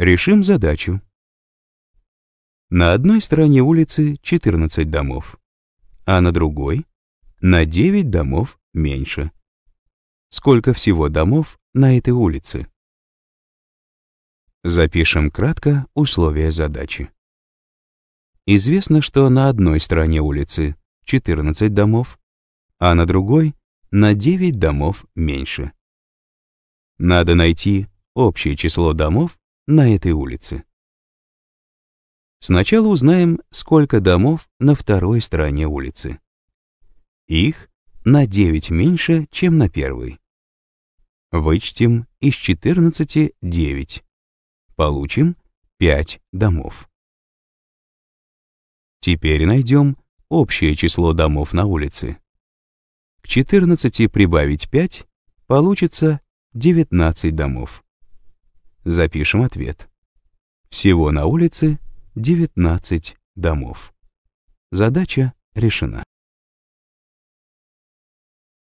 Решим задачу. На одной стороне улицы 14 домов, а на другой — на 9 домов меньше. Сколько всего домов на этой улице? Запишем кратко условия задачи. Известно, что на одной стороне улицы 14 домов, а на другой — на 9 домов меньше. Надо найти общее число домов, на этой улице. Сначала узнаем, сколько домов на второй стороне улицы. Их на 9 меньше, чем на первой. Вычтем из 14 9. Получим 5 домов. Теперь найдем общее число домов на улице. К 14 прибавить 5 получится 19 домов. Запишем ответ. Всего на улице 19 домов. Задача решена.